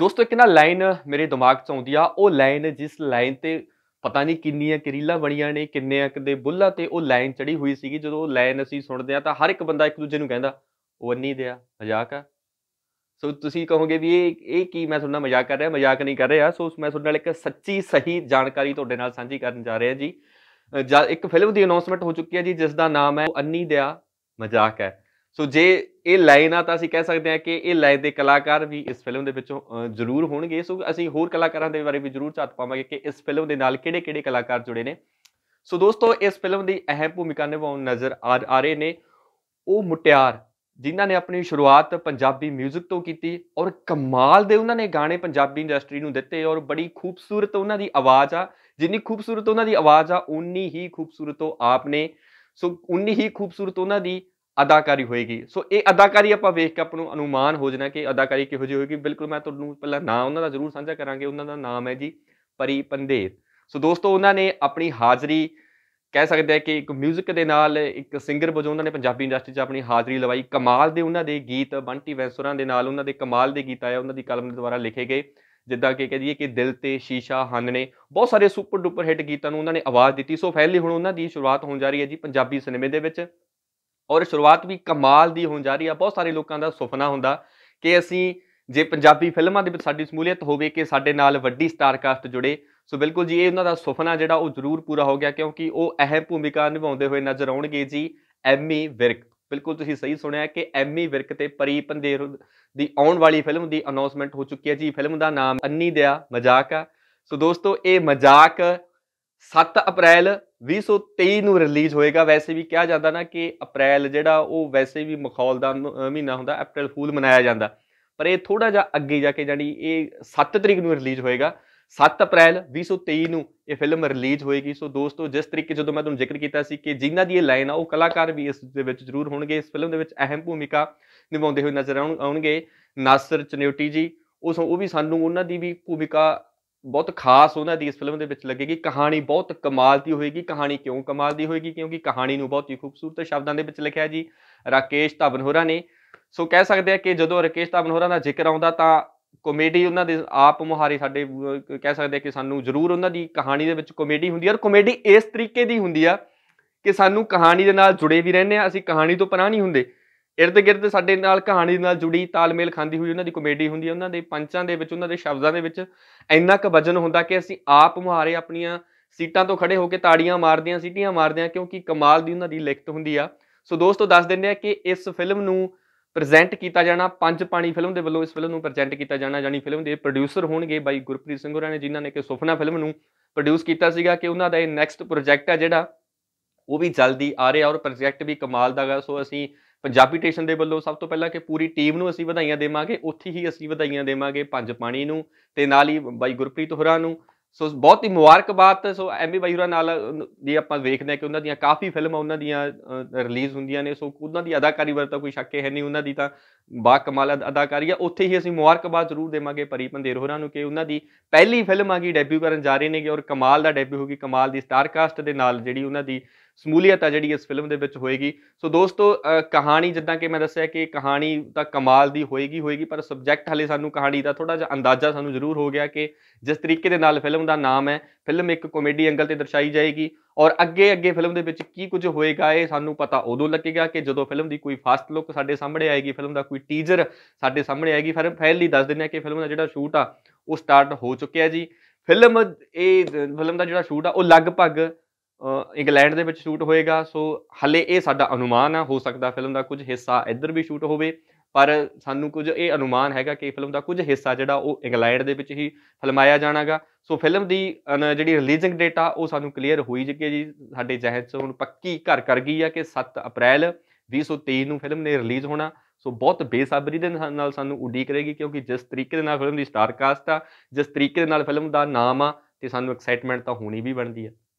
ਦੋਸਤੋ ਇੱਕ ਨਾ ਲਾਈਨ ਮੇਰੇ ਦਿਮਾਗ 'ਚ ਆਉਂਦੀ ਆ ਉਹ ਲਾਈਨ ਜਿਸ ਲਾਈਨ ਤੇ ਪਤਾ ਨਹੀਂ ਕਿੰਨੀਆਂ ਕਰੀਲਾ ਬਣੀਆਂ ਨੇ ਕਿੰਨੇ ਅਕ ਦੇ ਬੁੱਲਾ ਤੇ ਉਹ ਲਾਈਨ ਚੜੀ ਹੋਈ ਸੀਗੀ ਜਦੋਂ ਉਹ ਲਾਈਨ ਅਸੀਂ ਸੁਣਦੇ ਆ ਤਾਂ ਹਰ ਇੱਕ ਬੰਦਾ ਇੱਕ ਦੂਜੇ ਨੂੰ ਕਹਿੰਦਾ ਉਹ ਅੰਨੀ ਦਿਆ ਮਜ਼ਾਕ ਆ ਸੋ ਤੁਸੀਂ ਕਹੋਗੇ ਵੀ ਇਹ ਇਹ ਕੀ ਮੈਂ ਤੁਹਾਡਾ ਮਜ਼ਾਕ ਕਰ ਰਿਹਾ ਮਜ਼ਾਕ ਨਹੀਂ ਕਰ ਰਿਹਾ ਸੋ ਮੈਂ ਤੁਹਾਡੇ ਨਾਲ ਇੱਕ ਸੱਚੀ ਸਹੀ ਜਾਣਕਾਰੀ ਤੁਹਾਡੇ ਨਾਲ ਸਾਂਝੀ ਕਰਨ ਜਾ ਰਿਹਾ ਜੀ ਇੱਕ ਫਿਲਮ ਦੀ ਅਨਾਉਂਸਮੈਂਟ ਹੋ ਚੁੱਕੀ ਹੈ ਜੀ ਜਿਸ ਦਾ ਨਾਮ ਹੈ ਅੰਨੀ ਦਿਆ ਮਜ਼ਾਕ ਹੈ ਸੋ ਜੇ ਇਹ ਲਾਈਨ ਆ ਤਾਂ ਅਸੀਂ ਕਹਿ ਸਕਦੇ ਹਾਂ ਕਿ ਇਹ ਲਾਈਨ ਦੇ ਕਲਾਕਾਰ ਵੀ ਇਸ ਫਿਲਮ ਦੇ ਵਿੱਚੋਂ ਜ਼ਰੂਰ ਹੋਣਗੇ ਸੋ ਅਸੀਂ ਹੋਰ ਕਲਾਕਾਰਾਂ ਦੇ ਬਾਰੇ ਵੀ ਜ਼ਰੂਰ ਝਾਤ ਪਾਵਾਂਗੇ ਕਿ ਇਸ ਫਿਲਮ ਦੇ ਨਾਲ ਕਿਹੜੇ-ਕਿਹੜੇ ਕਲਾਕਾਰ ਜੁੜੇ ਨੇ ਸੋ ਦੋਸਤੋ ਇਸ ਫਿਲਮ ਦੀ ਅਹਿਮ ਭੂਮਿਕਾ ਨਿਭਾਉਣ ਨਜ਼ਰ ਆ ਰਹੇ ਨੇ ਉਹ ਮੁਟਿਆਰ ਜਿਨ੍ਹਾਂ ਨੇ ਆਪਣੀ ਸ਼ੁਰੂਆਤ ਪੰਜਾਬੀ 뮤직 ਤੋਂ ਕੀਤੀ ਔਰ ਕਮਾਲ ਦੇ ਉਹਨਾਂ ਨੇ ਗਾਣੇ ਪੰਜਾਬੀ ਇੰਡਸਟਰੀ ਨੂੰ ਦਿੱਤੇ ਔਰ ਬੜੀ ਖੂਬਸੂਰਤ ਉਹਨਾਂ ਦੀ ਆਵਾਜ਼ ਆ ਜਿੰਨੀ ਖੂਬਸੂਰਤ ਉਹਨਾਂ ਦੀ ਆਵਾਜ਼ ਆ ਉਨੀ ਹੀ ਖੂਬਸੂਰਤ ਉਹ ਆਪ ਨੇ ਸੋ ਉਨੀ ਹੀ ਖੂਬਸੂਰਤ ਉਹਨਾਂ ਦੀ ਅਦਾਕਾਰੀ ਹੋਏਗੀ ਸੋ ਇਹ ਅਦਾਕਾਰੀ ਆਪਾਂ ਵੇਖ ਕੇ ਆਪ ਨੂੰ ਅਨੁਮਾਨ ਹੋ ਜਾਣਾ ਕਿ ਅਦਾਕਾਰੀ ਕਿਹੋ ਜਿਹੀ ਹੋਏਗੀ ਬਿਲਕੁਲ ਮੈਂ ਤੁਹਾਨੂੰ ਪਹਿਲਾਂ ਨਾਂ ਉਹਨਾਂ ਦਾ ਜ਼ਰੂਰ ਸਾਂਝਾ ਕਰਾਂਗੇ ਉਹਨਾਂ ਦਾ ਨਾਮ ਹੈ ਜੀ ਪਰੀ ਪੰਦੇਰ ਸੋ ਦੋਸਤੋ ਉਹਨਾਂ ਨੇ ਆਪਣੀ ਹਾਜ਼ਰੀ ਕਹਿ ਸਕਦੇ ਆ ਕਿ ਇੱਕ 뮤직 ਦੇ ਨਾਲ ਇੱਕ ਸਿੰਗਰ ਵਜੋਂ ਉਹਨਾਂ ਨੇ ਪੰਜਾਬੀ ਇੰਡਸਟਰੀ 'ਚ ਆਪਣੀ ਹਾਜ਼ਰੀ ਲਵਾਈ ਕਮਾਲ ਦੇ ਉਹਨਾਂ ਦੇ ਗੀਤ ਬੰਟੀ ਵੈਸੁਰਾਂ ਦੇ ਨਾਲ ਉਹਨਾਂ ਦੇ ਕਮਾਲ ਦੇ ਗੀਤ ਆਇਆ ਉਹਨਾਂ ਦੀ ਕਲਮ ਦੇ ਦੁਆਰਾ ਲਿਖੇ ਗਏ ਜਿੱਦਾਂ ਕਿ ਹੈ ਕਿ ਦਿਲ ਤੇ ਸ਼ੀਸ਼ਾ ਹੰਨ ਨੇ ਬਹੁਤ ਸਾਰੇ ਸੁਪਰ ਡੁਪਰ ਹਿੱਟ ਗੀਤਾਂ ਨੂੰ ਉਹਨਾਂ ਨੇ ਆਵਾਜ਼ ਦਿੱਤੀ ਸੋ ਫੈਲੀ ਹੁਣ ਉਹਨਾਂ ਦੀ ਸ਼ੁਰੂਆਤ ਹੋਣ ਜਾ ਰਹੀ ਹੈ ਜੀ ਪੰਜਾਬੀ ਸਿਨੇਮੇ ਦੇ ਵਿੱਚ ਔਰ ਸ਼ੁਰੂਆਤ ਵੀ ਕਮਾਲ ਦੀ ਹੋਣ ਜਾ ਰਹੀ ਆ ਬਹੁਤ ਸਾਰੇ ਲੋਕਾਂ ਦਾ ਸੁਪਨਾ ਹੁੰਦਾ ਕਿ ਅਸੀਂ ਜੇ ਪੰਜਾਬੀ ਫਿਲਮਾਂ ਦੇ ਵਿੱਚ ਸਾਡੀ ਸਮੂਲੀਅਤ ਹੋਵੇ ਕਿ ਸਾਡੇ ਨਾਲ ਵੱਡੀ ਸਟਾਰ ਕਾਸਟ ਜੁੜੇ ਸੋ ਬਿਲਕੁਲ ਜੀ ਇਹ ਉਹਨਾਂ ਦਾ ਸੁਪਨਾ ਜਿਹੜਾ ਉਹ ਜ਼ਰੂਰ ਪੂਰਾ ਹੋ ਗਿਆ ਕਿਉਂਕਿ ਉਹ ਅਹਿਮ ਭੂਮਿਕਾ ਨਿਭਾਉਂਦੇ ਹੋਏ ਨਜ਼ਰ ਆਉਣਗੇ ਜੀ ਐਮੀ ਵਿਰਕ ਬਿਲਕੁਲ ਤੁਸੀਂ ਸਹੀ ਸੁਣਿਆ ਕਿ ਐਮੀ ਵਿਰਕ ਤੇ ਪਰੀ ਪੰਦੇਰ ਦੀ ਆਉਣ ਵਾਲੀ ਫਿਲਮ ਦੀ ਅਨਾਉਂਸਮੈਂਟ ਹੋ ਚੁੱਕੀ ਹੈ ਜੀ ਫਿਲਮ ਦਾ ਨਾਮ ਅੰਨੀ ਦਿਆ ਮਜ਼ਾਕ ਆ ਸੋ ਦੋਸਤੋ ਇਹ ਮਜ਼ਾਕ 7 ਅਪ੍ਰੈਲ 2023 ਨੂੰ ਰਿਲੀਜ਼ ਹੋਏਗਾ ਵੈਸੇ ਵੀ ਕਿਹਾ ਜਾਂਦਾ ਨਾ ਕਿ ਅਪ੍ਰੈਲ ਜਿਹੜਾ ਉਹ ਵੈਸੇ ਵੀ ਮਖੌਲ ਦਾ ਮਹੀਨਾ ਹੁੰਦਾ ਅਪ੍ਰੈਲ ਫੂਲ ਮਨਾਇਆ ਜਾਂਦਾ ਪਰ ਇਹ ਥੋੜਾ ਜਿਹਾ ਅੱਗੇ ਜਾ ਕੇ ਜਾਨੀ ਇਹ 7 ਤਰੀਕ ਨੂੰ ਰਿਲੀਜ਼ ਹੋਏਗਾ 7 ਅਪ੍ਰੈਲ 2023 ਨੂੰ ਇਹ ਫਿਲਮ ਰਿਲੀਜ਼ ਹੋਏਗੀ ਸੋ ਦੋਸਤੋ ਜਿਸ ਤਰੀਕੇ ਜਦੋਂ ਮੈਂ ਤੁਹਾਨੂੰ ਜ਼ਿਕਰ ਕੀਤਾ ਸੀ ਕਿ ਜਿਨ੍ਹਾਂ ਦੀ ਇਹ ਲਾਈਨ ਆ ਉਹ ਕਲਾਕਾਰ ਵੀ ਇਸ ਦੇ ਵਿੱਚ ਜ਼ਰੂਰ ਹੋਣਗੇ ਇਸ ਫਿਲਮ ਦੇ ਵਿੱਚ ਅਹਿਮ ਭੂਮਿਕਾ ਨਿਭਾਉਂਦੇ ਹੋਏ ਨਜ਼ਰ ਆਉਣਗੇ ਨਾਸਰ ਚਨੇਉਟੀ ਜੀ ਉਸ ਉਹ ਵੀ ਸਾਨੂੰ ਉਹਨਾਂ ਦੀ ਵੀ ਭੂਮਿਕਾ ਬਹੁਤ ਖਾਸ ਉਹਨਾਂ ਦੀ ਇਸ ਫਿਲਮ ਦੇ ਵਿੱਚ ਲੱਗੇਗੀ ਕਹਾਣੀ ਬਹੁਤ ਕਮਾਲ ਦੀ ਹੋਏਗੀ ਕਹਾਣੀ ਕਿਉਂ ਕਮਾਲ ਦੀ ਹੋਏਗੀ ਕਿਉਂਕਿ ਕਹਾਣੀ ਨੂੰ ਬਹੁਤ ਹੀ ਖੂਬਸੂਰਤ ਸ਼ਬਦਾਂ ਦੇ ਵਿੱਚ ਲਿਖਿਆ ਜੀ ਰਾਕੇਸ਼ ਧਵਨ ਹੋਰਾਂ ਨੇ ਸੋ ਕਹਿ ਸਕਦੇ ਆ ਕਿ ਜਦੋਂ ਰਾਕੇਸ਼ ਧਵਨ ਹੋਰਾਂ ਦਾ ਜ਼ਿਕਰ ਆਉਂਦਾ ਤਾਂ ਕਮੇਡੀ ਉਹਨਾਂ ਦੇ ਆਪ ਮੁਹਾਰੀ ਸਾਡੇ ਕਹਿ ਸਕਦੇ ਆ ਕਿ ਸਾਨੂੰ ਜ਼ਰੂਰ ਉਹਨਾਂ ਦੀ ਕਹਾਣੀ ਦੇ ਵਿੱਚ ਕਮੇਡੀ ਹੁੰਦੀ ਹੈ ਔਰ ਕਮੇਡੀ ਇਸ ਤਰੀਕੇ ਦੀ ਹੁੰਦੀ ਆ ਕਿ ਸਾਨੂੰ ਕਹਾਣੀ ਦੇ ਨਾਲ ਜੁੜੇ ਵੀ ਰਹਿੰਦੇ ਆ ਅਸੀਂ ਕਹਾਣੀ ਤੋਂ ਪਰਾਂ ਨਹੀਂ ਹੁੰਦੇ ਇਰਦ ਗਿਰਦ ਸਾਡੇ ਨਾਲ ਕਹਾਣੀ ਨਾਲ ਜੁੜੀ ਤਾਲਮੇਲ ਖਾਂਦੀ ਹੋਈ ਉਹਨਾਂ ਦੀ ਕਮੇਡੀ ਹੁੰਦੀ ਹੈ ਉਹਨਾਂ ਦੇ ਪੰਚਾਂ ਦੇ ਵਿੱਚ ਉਹਨਾਂ ਦੇ ਸ਼ਬਦਾਂ ਦੇ ਵਿੱਚ ਇੰਨਾ ਕੁ ਵਜਨ ਹੁੰਦਾ ਕਿ ਅਸੀਂ ਆਪ ਮੁਹਾਰੇ ਆਪਣੀਆਂ ਸੀਟਾਂ ਤੋਂ ਖੜੇ ਹੋ ਕੇ ਤਾੜੀਆਂ ਮਾਰਦੇ ਆਂ ਸੀਟੀਆਂ ਮਾਰਦੇ ਆਂ ਕਿਉਂਕਿ ਕਮਾਲ ਦੀ ਉਹਨਾਂ ਦੀ ਲਿਖਤ ਹੁੰਦੀ ਆ ਸੋ ਦੋਸਤੋ ਦੱਸ ਦਿੰਦੇ ਆ ਕਿ ਇਸ ਫਿਲਮ ਨੂੰ ਪ੍ਰੈਜ਼ੈਂਟ ਕੀਤਾ ਜਾਣਾ ਪੰਜ ਪਾਣੀ ਫਿਲਮ ਦੇ ਵੱਲੋਂ ਇਸ ਫਿਲਮ ਨੂੰ ਪ੍ਰੈਜ਼ੈਂਟ ਕੀਤਾ ਜਾਣਾ ਜਾਨੀ ਫਿਲਮ ਦੇ ਪ੍ਰੋਡਿਊਸਰ ਹੋਣਗੇ ਬਾਈ ਗੁਰਪ੍ਰੀਤ ਸਿੰਘ ਹੋਰਾਂ ਨੇ ਜਿਨ੍ਹਾਂ ਨੇ ਕਿ ਸੁਪਨਾ ਫਿਲਮ ਨੂੰ ਪ੍ਰੋਡਿਊਸ ਕੀਤਾ ਸੀਗਾ ਕਿ ਉਹਨਾਂ ਦਾ ਇਹ ਨੈਕਸਟ ਪ੍ਰੋਜੈਕਟ ਆ ਜਿਹੜਾ ਉਹ ਵੀ ਜਲਦੀ ਆ ਰਿਹਾ ਔਰ ਪ੍ਰੋਜੈਕਟ ਵੀ ਕਮਾਲ ਦਾ ਗਾ ਸੋ ਅਸੀਂ ਪੰਜਾਬੀ ਟੇਸ਼ਨ ਦੇ ਵੱਲੋਂ ਸਭ ਤੋਂ ਪਹਿਲਾਂ ਕਿ ਪੂਰੀ ਟੀਮ ਨੂੰ ਅਸੀਂ ਵਧਾਈਆਂ ਦੇਵਾਂਗੇ ਉੱਥੇ ਹੀ ਅਸੀਂ ਵਧਾਈਆਂ ਦੇਵਾਂਗੇ ਪੰਜ ਪਾਣੀ ਨੂੰ ਤੇ ਨਾਲ ਹੀ ਬਾਈ ਗੁਰਪ੍ਰੀਤ ਹੋਰਾਂ ਨੂੰ ਸੋ ਬਹੁਤ ਹੀ ਮੁਬਾਰਕਬਾਦ ਸੋ ਐਮਬੀ ਬਾਈ ਹੋਰਾਂ ਨਾਲ ਜੇ ਆਪਾਂ ਵੇਖਦੇ ਹਾਂ ਕਿ ਉਹਨਾਂ ਦੀਆਂ ਕਾਫੀ ਫਿਲਮਾਂ ਉਹਨਾਂ ਦੀਆਂ ਰਿਲੀਜ਼ ਹੁੰਦੀਆਂ ਨੇ ਸੋ ਉਹਨਾਂ ਦੀ ਅਦਾਕਾਰੀ ਵਰ ਤਾਂ ਕੋਈ ਸ਼ੱਕ ਹੈ ਨਹੀਂ ਉਹਨਾਂ ਦੀ ਤਾਂ ਬਾ ਕਮਾਲ ਅਦਾਕਾਰੀ ਆ ਉੱਥੇ ਹੀ ਅਸੀਂ ਮੁਬਾਰਕਬਾਦ ਜ਼ਰੂਰ ਦੇਵਾਂਗੇ ਪਰੀ ਪੰਦੇਰ ਹੋਰਾਂ ਨੂੰ ਕਿ ਉਹਨਾਂ ਦੀ ਪਹਿਲੀ ਫਿਲਮ ਆ ਗਈ ਡੈਬਿਊ ਕਰਨ ਜਾ ਰਹੇ ਨੇਗੇ ਔਰ ਕਮਾਲ ਦਾ ਡੈਬਿਊ ਗਈ ਕਮਾਲ ਦੀ ਸਟਾਰ ਕਾਸਟ ਦੇ ਨਾਲ ਜਿਹੜੀ ਉਹਨਾਂ ਦੀ ਸਮੂਲੀਅਤ ਆ ਜਿਹੜੀ ਇਸ ਫਿਲਮ ਦੇ ਵਿੱਚ ਹੋਏਗੀ ਸੋ ਦੋਸਤੋ ਕਹਾਣੀ ਜਿੱਦਾਂ ਕਿ ਮੈਂ ਦੱਸਿਆ ਕਿ ਕਹਾਣੀ ਤਾਂ ਕਮਾਲ ਦੀ ਹੋਏਗੀ ਹੋਏਗੀ ਪਰ ਸਬਜੈਕਟ ਹਲੇ ਸਾਨੂੰ ਕਹਾਣੀ ਦਾ ਥੋੜਾ ਜਿਹਾ ਅੰਦਾਜ਼ਾ ਸਾਨੂੰ ਜ਼ਰੂਰ ਹੋ ਗਿਆ ਕਿ ਜਿਸ ਤਰੀਕੇ ਦੇ ਨਾਲ ਫਿਲਮ ਦਾ ਨਾਮ ਹੈ ਫਿਲਮ ਇੱਕ ਕਾਮੇਡੀ ਐਂਗਲ ਤੇ ਦਰਸਾਈ ਜਾਏਗੀ ਔਰ ਅੱਗੇ ਅੱਗੇ ਫਿਲਮ ਦੇ ਵਿੱਚ ਕੀ ਕੁਝ ਹੋਏਗਾ ਇਹ ਸਾਨੂੰ ਪਤਾ ਉਦੋਂ ਲੱਗੇਗਾ ਕਿ ਜਦੋਂ ਫਿਲਮ ਦੀ ਕੋਈ ਫਾਸਟ ਲੁੱਕ ਸਾਡੇ ਸਾਹਮਣੇ ਆਏਗੀ ਫਿਲਮ ਦਾ ਕੋਈ ਟੀਜ਼ਰ ਸਾਡੇ ਸਾਹਮਣੇ ਆਏਗੀ ਫਿਰ ਫਾਈਨਲੀ ਦੱਸ ਦਿੰਦੇ ਆ ਕਿ ਫਿਲਮ ਦਾ ਜਿਹੜਾ ਸ਼ੂਟ ਆ ਉਹ ਸਟਾਰਟ ਹੋ ਚੁੱਕਿਆ ਜੀ ਫਿਲਮ ਇਹ ਫਿਲਮ ਦਾ ਜਿਹੜਾ ਸ਼ੂਟ ਆ ਉਹ ਲਗਭਗ ਇੰਗਲੈਂਡ ਦੇ ਵਿੱਚ ਸ਼ੂਟ ਹੋਏਗਾ ਸੋ ਹੱਲੇ ਇਹ ਸਾਡਾ ਅਨੁਮਾਨ ਆ ਹੋ ਸਕਦਾ ਫਿਲਮ ਦਾ ਕੁਝ ਹਿੱਸਾ ਇੱਧਰ ਵੀ ਸ਼ੂਟ ਹੋਵੇ ਪਰ ਸਾਨੂੰ ਕੁਝ ਇਹ ਅਨੁਮਾਨ ਹੈਗਾ ਕਿ ਫਿਲਮ ਦਾ ਕੁਝ ਹਿੱਸਾ ਜਿਹੜਾ ਉਹ ਇੰਗਲੈਂਡ ਦੇ ਵਿੱਚ ਹੀ ਫਿਲਮਾਇਆ ਜਾਣਾਗਾ ਸੋ ਫਿਲਮ ਦੀ ਜਿਹੜੀ ਰਿਲੀਜ਼ਿੰਗ ਡੇਟਾ ਉਹ ਸਾਨੂੰ ਕਲੀਅਰ ਹੋਈ ਜਿੱਕੇ ਜੀ ਸਾਡੇ ਜਹਿਦ ਚ ਹੁਣ ਪੱਕੀ ਘਰ ਕਰ ਗਈ ਆ ਕਿ 7 ਅਪ੍ਰੈਲ 2023 ਨੂੰ ਫਿਲਮ ਨੇ ਰਿਲੀਜ਼ ਹੋਣਾ ਸੋ ਬਹੁਤ ਬੇਸਬਰੀ ਦੇ ਨਾਲ ਸਾਨੂੰ ਉਡੀਕ ਰਹੇਗੀ ਕਿਉਂਕਿ ਜਿਸ ਤਰੀਕੇ ਦੇ ਨਾਲ ਫਿਲਮ ਦੀ ਸਟਾਰ ਕਾਸਟ ਆ ਜਿਸ ਤਰੀਕੇ ਦੇ ਨਾਲ ਫਿਲਮ ਦਾ ਨਾਮ ਆ ਤੇ ਸਾਨੂੰ ਐਕਸਾਈਟਮੈਂਟ ਤਾਂ ਹੋਣੀ ਵੀ ਬਣਦੀ ਆ